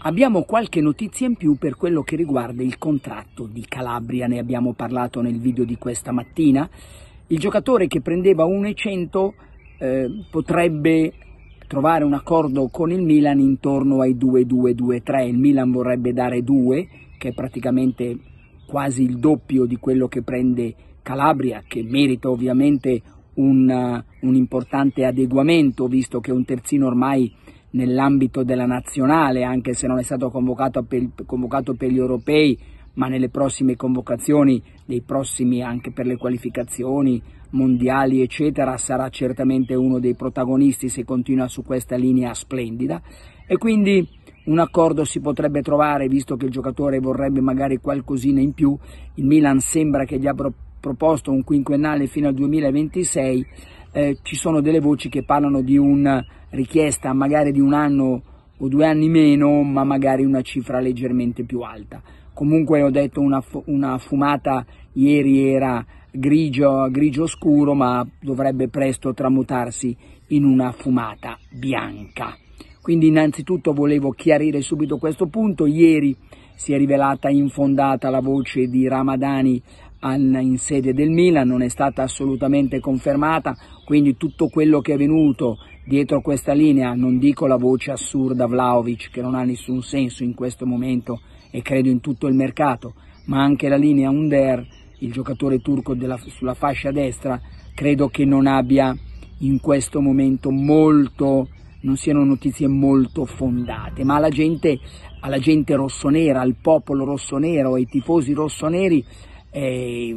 Abbiamo qualche notizia in più per quello che riguarda il contratto di Calabria, ne abbiamo parlato nel video di questa mattina. Il giocatore che prendeva 1,100 eh, potrebbe trovare un accordo con il Milan intorno ai 2,223. Il Milan vorrebbe dare 2, che è praticamente quasi il doppio di quello che prende Calabria, che merita ovviamente un, uh, un importante adeguamento, visto che è un terzino ormai nell'ambito della nazionale, anche se non è stato convocato per, convocato per gli europei, ma nelle prossime convocazioni, nei prossimi anche per le qualificazioni mondiali, eccetera, sarà certamente uno dei protagonisti se continua su questa linea splendida. E quindi un accordo si potrebbe trovare visto che il giocatore vorrebbe magari qualcosina in più. Il Milan sembra che gli abbia proposto un quinquennale fino al 2026. Eh, ci sono delle voci che parlano di una richiesta magari di un anno o due anni meno, ma magari una cifra leggermente più alta. Comunque ho detto una, una fumata ieri era grigio, grigio scuro, ma dovrebbe presto tramutarsi in una fumata bianca. Quindi innanzitutto volevo chiarire subito questo punto. Ieri si è rivelata infondata la voce di Ramadani in sede del Milan, non è stata assolutamente confermata, quindi tutto quello che è venuto dietro questa linea, non dico la voce assurda Vlaovic che non ha nessun senso in questo momento e credo in tutto il mercato, ma anche la linea Under, il giocatore turco della, sulla fascia destra, credo che non abbia in questo momento molto non siano notizie molto fondate, ma alla gente, alla gente rossonera, al popolo rossonero, ai tifosi rossoneri, eh,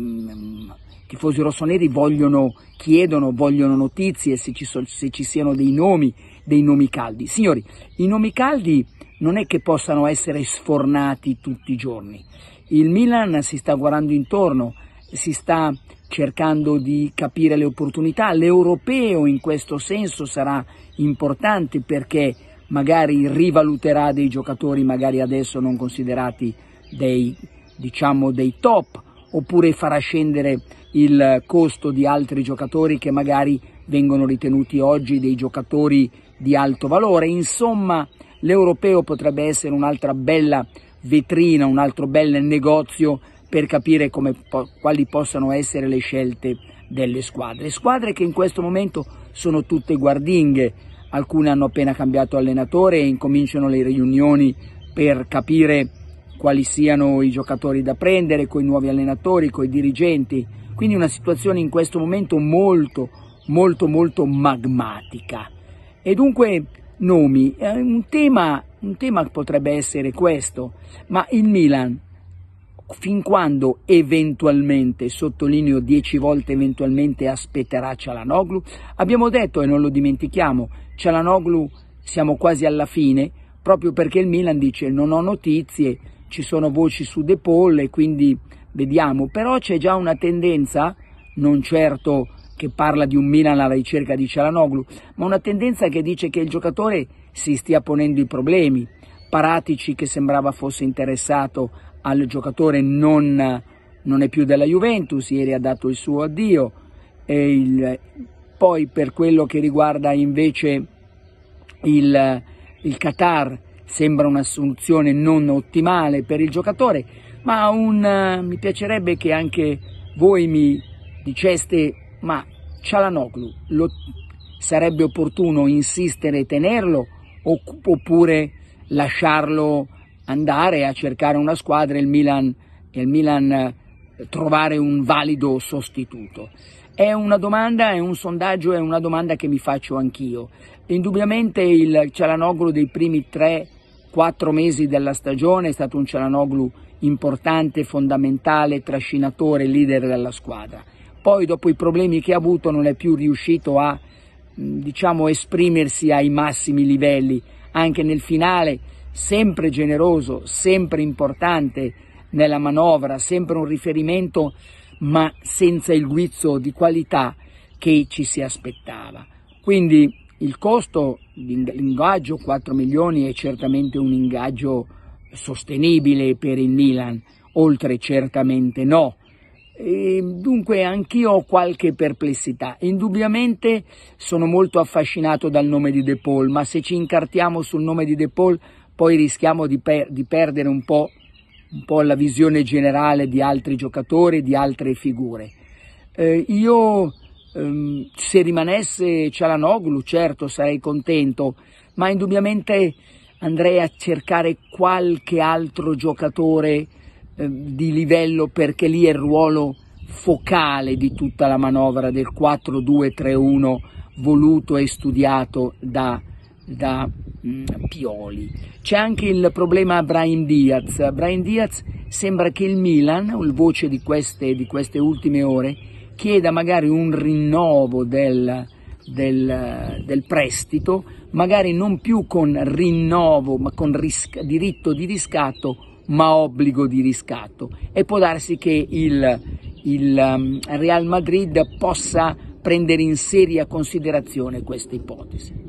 tifosi rossoneri vogliono, chiedono, vogliono notizie se ci, so, se ci siano dei nomi, dei nomi caldi. Signori, i nomi caldi non è che possano essere sfornati tutti i giorni. Il Milan si sta guardando intorno, si sta cercando di capire le opportunità, l'europeo in questo senso sarà importante perché magari rivaluterà dei giocatori magari adesso non considerati dei, diciamo, dei top oppure farà scendere il costo di altri giocatori che magari vengono ritenuti oggi dei giocatori di alto valore. Insomma, l'europeo potrebbe essere un'altra bella vetrina, un altro bel negozio per capire come, quali possano essere le scelte delle squadre. Squadre che in questo momento sono tutte guardinghe, alcune hanno appena cambiato allenatore e incominciano le riunioni per capire quali siano i giocatori da prendere, con i nuovi allenatori, con i dirigenti. Quindi una situazione in questo momento molto, molto, molto magmatica. E dunque nomi, eh, un tema, un tema potrebbe essere questo, ma il Milan fin quando eventualmente, sottolineo dieci volte eventualmente, aspetterà Cialanoglu? Abbiamo detto, e non lo dimentichiamo, Cialanoglu siamo quasi alla fine, proprio perché il Milan dice non ho notizie, ci sono voci su De Paul e quindi vediamo, però c'è già una tendenza, non certo che parla di un Milan alla ricerca di Cialanoglu, ma una tendenza che dice che il giocatore si stia ponendo i problemi, Paratici che sembrava fosse interessato al giocatore non, non è più della Juventus, ieri ha dato il suo addio, il, poi per quello che riguarda invece il, il Qatar sembra un'assunzione non ottimale per il giocatore, ma un, mi piacerebbe che anche voi mi diceste ma Cialanoglu lo, sarebbe opportuno insistere e tenerlo oppure lasciarlo andare a cercare una squadra e il Milan, il Milan eh, trovare un valido sostituto. È una domanda, è un sondaggio, è una domanda che mi faccio anch'io. Indubbiamente il Cialanoglu dei primi 3-4 mesi della stagione è stato un Cialanoglu importante, fondamentale, trascinatore, leader della squadra. Poi dopo i problemi che ha avuto non è più riuscito a mm, diciamo, esprimersi ai massimi livelli, anche nel finale sempre generoso, sempre importante nella manovra, sempre un riferimento ma senza il guizzo di qualità che ci si aspettava. Quindi il costo di ingaggio 4 milioni è certamente un ingaggio sostenibile per il Milan, oltre certamente no. E dunque anch'io ho qualche perplessità. Indubbiamente sono molto affascinato dal nome di De Paul, ma se ci incartiamo sul nome di De Paul poi rischiamo di, per, di perdere un po', un po', la visione generale di altri giocatori, di altre figure. Eh, io ehm, se rimanesse Cialanoglu certo sarei contento, ma indubbiamente andrei a cercare qualche altro giocatore eh, di livello perché lì è il ruolo focale di tutta la manovra del 4-2-3-1 voluto e studiato da da mh, mm, Pioli. C'è anche il problema Brian Diaz. Brian Diaz sembra che il Milan, il voce di queste, di queste ultime ore, chieda magari un rinnovo del, del, del, prestito, magari non più con rinnovo ma con risca, diritto di riscatto ma obbligo di riscatto e può darsi che il, il um, Real Madrid possa prendere in seria considerazione questa ipotesi.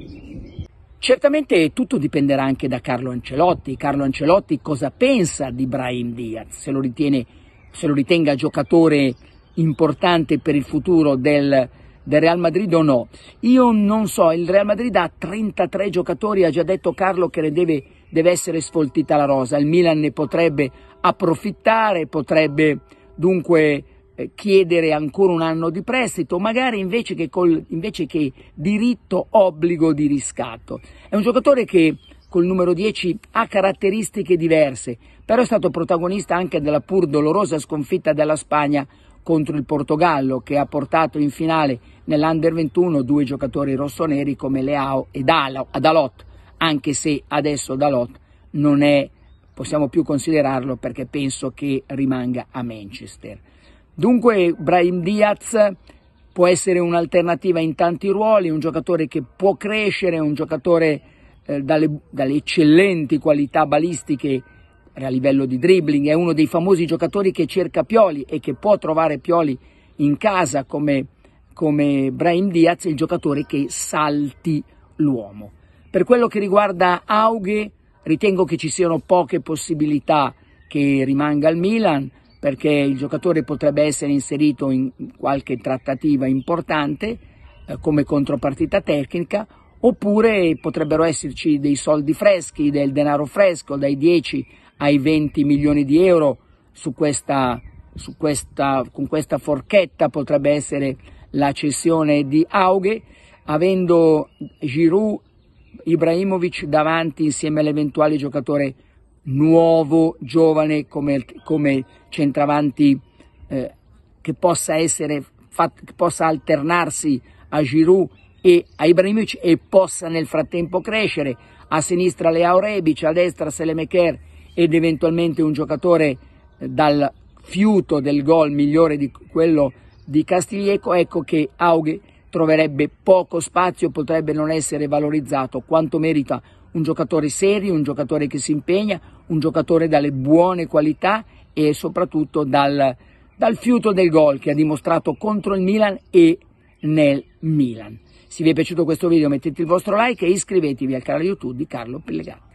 Certamente tutto dipenderà anche da Carlo Ancelotti. Carlo Ancelotti cosa pensa di Brahim Diaz, se lo, ritiene, se lo ritenga giocatore importante per il futuro del, del Real Madrid o no. Io non so, il Real Madrid ha 33 giocatori, ha già detto Carlo che deve, deve essere sfoltita la rosa, il Milan ne potrebbe approfittare, potrebbe dunque eh, chiedere ancora un anno di prestito, magari invece che, col, invece che diritto obbligo di riscatto. È un giocatore che col numero 10 ha caratteristiche diverse, però è stato protagonista anche della pur dolorosa sconfitta della Spagna contro il Portogallo che ha portato in finale nell'Under 21 due giocatori rossoneri come Leao e Dalot, anche se adesso Dalot non è, possiamo più considerarlo perché penso che rimanga a Manchester. Dunque Brahim Diaz può essere un'alternativa in tanti ruoli, un giocatore che può crescere, un giocatore eh, dalle, dalle, eccellenti qualità balistiche a livello di dribbling, è uno dei famosi giocatori che cerca Pioli e che può trovare Pioli in casa come, come Brahim Diaz, il giocatore che salti l'uomo. Per quello che riguarda Aughe, ritengo che ci siano poche possibilità che rimanga al Milan, perché il giocatore potrebbe essere inserito in qualche trattativa importante eh, come contropartita tecnica oppure potrebbero esserci dei soldi freschi, del denaro fresco dai 10 ai 20 milioni di euro su questa, su questa, con questa forchetta potrebbe essere la cessione di Aughe avendo Giroud Ibrahimovic davanti insieme all'eventuale giocatore nuovo, giovane come, come centravanti eh, che possa essere fatto, che possa alternarsi a Giroud e a Ibrahimovic e possa nel frattempo crescere. A sinistra Leao Rebic, a destra Selemeker ed eventualmente un giocatore eh, dal fiuto del gol migliore di quello di Castiglieco, ecco che Aughe troverebbe poco spazio, potrebbe non essere valorizzato quanto merita un giocatore serio, un giocatore che si impegna, un giocatore dalle buone qualità e soprattutto dal, dal fiuto del gol che ha dimostrato contro il Milan e nel Milan. Se vi è piaciuto questo video mettete il vostro like e iscrivetevi al canale YouTube di Carlo Pellegatti.